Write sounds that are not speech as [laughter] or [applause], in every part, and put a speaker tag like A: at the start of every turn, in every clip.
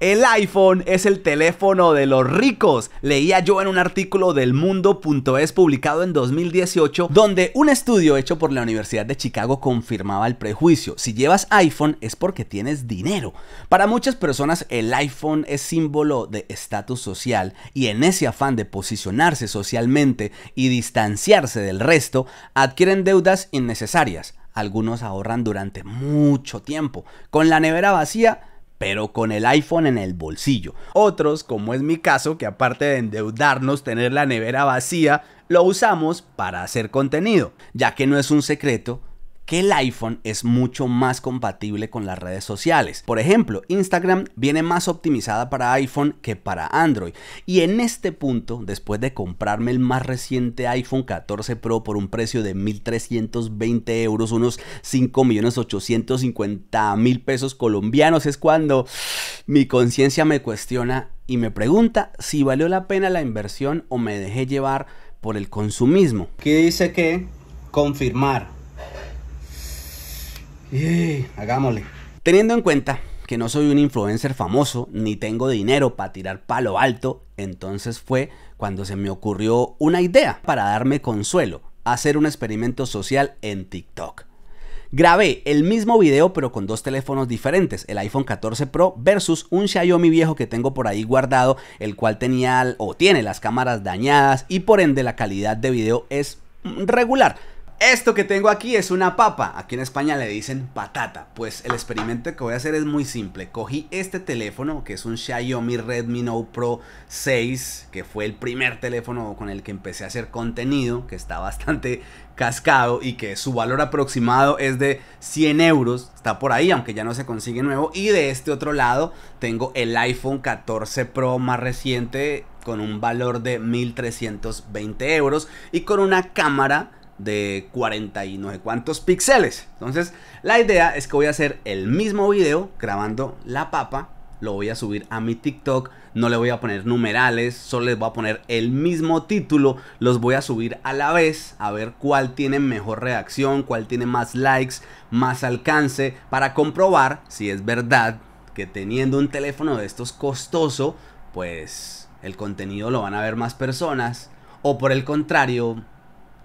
A: El iPhone es el teléfono de los ricos. Leía yo en un artículo del mundo.es publicado en 2018 donde un estudio hecho por la Universidad de Chicago confirmaba el prejuicio. Si llevas iPhone es porque tienes dinero. Para muchas personas el iPhone es símbolo de estatus social y en ese afán de posicionarse socialmente y distanciarse del resto adquieren deudas innecesarias. Algunos ahorran durante mucho tiempo. Con la nevera vacía pero con el iPhone en el bolsillo. Otros, como es mi caso, que aparte de endeudarnos, tener la nevera vacía, lo usamos para hacer contenido, ya que no es un secreto que el iPhone es mucho más compatible con las redes sociales. Por ejemplo, Instagram viene más optimizada para iPhone que para Android. Y en este punto, después de comprarme el más reciente iPhone 14 Pro por un precio de 1.320 euros, unos 5.850.000 pesos colombianos, es cuando mi conciencia me cuestiona y me pregunta si valió la pena la inversión o me dejé llevar por el consumismo. ¿Qué dice que confirmar y hagámosle. Teniendo en cuenta que no soy un influencer famoso ni tengo dinero para tirar palo alto, entonces fue cuando se me ocurrió una idea para darme consuelo, hacer un experimento social en TikTok. Grabé el mismo video pero con dos teléfonos diferentes, el iPhone 14 Pro versus un Xiaomi viejo que tengo por ahí guardado, el cual tenía o tiene las cámaras dañadas y por ende la calidad de video es mm, regular esto que tengo aquí es una papa, aquí en España le dicen patata, pues el experimento que voy a hacer es muy simple, cogí este teléfono que es un Xiaomi Redmi Note Pro 6, que fue el primer teléfono con el que empecé a hacer contenido, que está bastante cascado y que su valor aproximado es de 100 euros, está por ahí aunque ya no se consigue nuevo, y de este otro lado tengo el iPhone 14 Pro más reciente con un valor de 1320 euros y con una cámara de 40 y no sé cuántos píxeles. Entonces, la idea es que voy a hacer el mismo video grabando la papa. Lo voy a subir a mi TikTok. No le voy a poner numerales, solo les voy a poner el mismo título. Los voy a subir a la vez a ver cuál tiene mejor reacción, cuál tiene más likes, más alcance, para comprobar si es verdad que teniendo un teléfono de estos costoso, pues el contenido lo van a ver más personas. O por el contrario,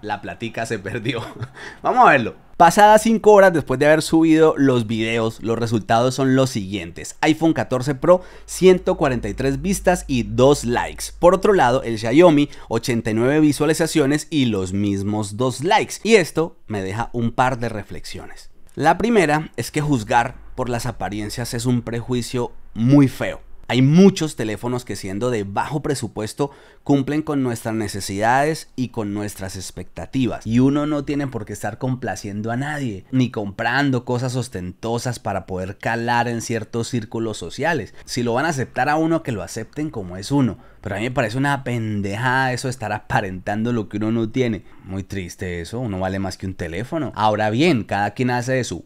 A: la platica se perdió. [laughs] Vamos a verlo. Pasadas 5 horas después de haber subido los videos, los resultados son los siguientes. iPhone 14 Pro, 143 vistas y 2 likes. Por otro lado, el Xiaomi, 89 visualizaciones y los mismos 2 likes. Y esto me deja un par de reflexiones. La primera es que juzgar por las apariencias es un prejuicio muy feo. Hay muchos teléfonos que siendo de bajo presupuesto cumplen con nuestras necesidades y con nuestras expectativas. Y uno no tiene por qué estar complaciendo a nadie, ni comprando cosas ostentosas para poder calar en ciertos círculos sociales. Si lo van a aceptar a uno, que lo acepten como es uno. Pero a mí me parece una pendejada eso de estar aparentando lo que uno no tiene. Muy triste eso, uno vale más que un teléfono. Ahora bien, cada quien hace de su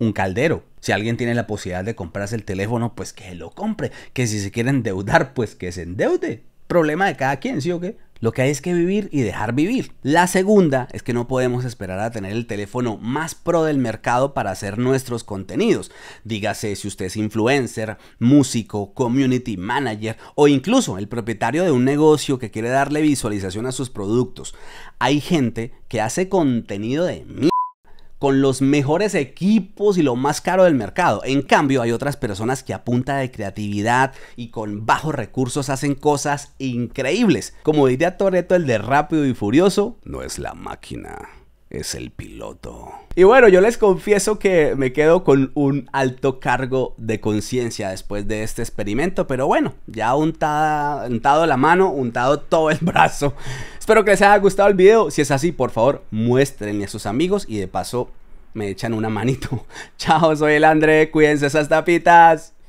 A: un caldero. Si alguien tiene la posibilidad de comprarse el teléfono, pues que lo compre. Que si se quiere endeudar, pues que se endeude. Problema de cada quien, ¿sí o qué? Lo que hay es que vivir y dejar vivir. La segunda es que no podemos esperar a tener el teléfono más pro del mercado para hacer nuestros contenidos. Dígase si usted es influencer, músico, community manager o incluso el propietario de un negocio que quiere darle visualización a sus productos. Hay gente que hace contenido de mierda con los mejores equipos y lo más caro del mercado. En cambio, hay otras personas que a punta de creatividad y con bajos recursos hacen cosas increíbles. Como diría Toreto, el de Rápido y Furioso no es la máquina es el piloto. Y bueno, yo les confieso que me quedo con un alto cargo de conciencia después de este experimento, pero bueno, ya untada, untado la mano, untado todo el brazo. Espero que les haya gustado el video, si es así, por favor, muéstrenle a sus amigos y de paso me echan una manito. [laughs] Chao, soy el André, cuídense esas tapitas.